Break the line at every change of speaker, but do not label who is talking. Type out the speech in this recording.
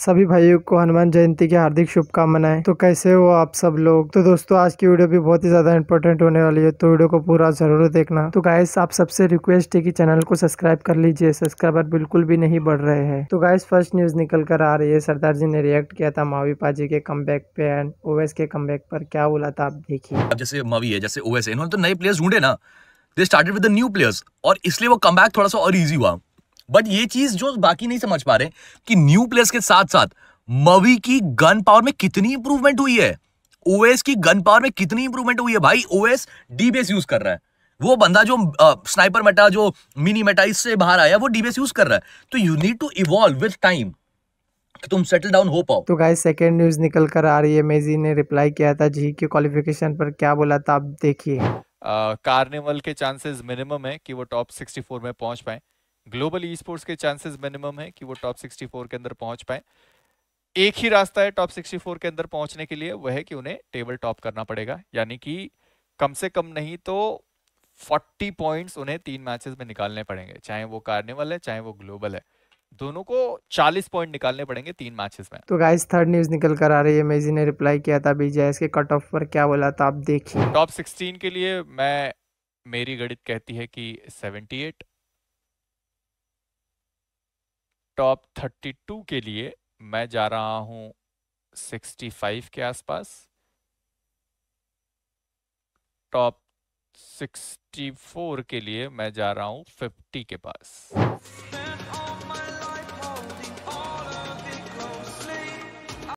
सभी भाइयों को हनुमान जयंती की हार्दिक शुभकामनाएं तो कैसे हो आप सब लोग तो दोस्तों आज की वीडियो भी बहुत ही ज़्यादा इंपॉर्टेंट होने वाली है तो वीडियो को पूरा ज़रूर देखना तो गाइस आप सबसे रिक्वेस्ट है कि चैनल को सब्सक्राइब कर लीजिए सब्सक्राइबर बिल्कुल भी नहीं बढ़ रहे हैं तो गाइस फर्स्ट न्यूज़ निकल कर आ रही है सरदार जी ने रिएक्ट किया था मावी पाजी के कम पे एंड ओवेस के कम पर क्या बोला था आप देखिए
जैसे मावी है जैसे ओवेस है इन्होंने तो नए प्लेयर्स ढूंढे ना they started with new players और इसलिए वो कम थोड़ा सा और ईजी हुआ बट ये चीज जो बाकी नहीं समझ पा रहे कि न्यू प्लेयर्स के साथ साथ मवी की गन पावर में कितनी इंप्रूवमेंट हुई है ओएस की गन पावर में कितनी इंप्रूवमेंट हुई है भाई ओएस डी बेस यूज कर रहा है वो बंदा जो आ, स्नाइपर मेटा जो मिनी मेटा इससे बाहर आया वो डीबेस यूज कर रहा है तो you need to evolve with time
कि तुम सेटल डाउन हो पाओ तो गाइस सेकंड न्यूज निकल कर आ रही है मेजी ने रिप्लाई किया था जी के क्वालिफिकेशन पर क्या बोला था आप देखिए
कार्निवल के चांसेस मिनिमम है कि वो टॉप 64 में पहुंच पाए ग्लोबल ई स्पोर्ट्स के चांसेस मिनिमम है कि वो टॉप 64 के अंदर पहुंच पाए एक ही रास्ता है टॉप 64 के अंदर पहुंचने के लिए वह है कि उन्हें टेबल टॉप करना पड़ेगा यानी कि कम से कम नहीं तो 40 पॉइंट्स उन्हें तीन मैचेस में निकालने पड़ेंगे चाहे वो कार्निवल है चाहे वो ग्लोबल है दोनों को 40 पॉइंट निकालने पड़ेंगे तीन मैचेस में
तो गाइस थर्ड न्यूज निकल कर आ रही है मेजी ने रिप्लाई किया था बीजेएस के कट ऑफ पर क्या बोला था आप देखिए
टॉप 16 के लिए मैं मेरी गणित कहती है कि 78 टॉप 32 के लिए मैं जा रहा हूं 65 के आसपास टॉप 64 के लिए मैं जा रहा हूं 50 के पास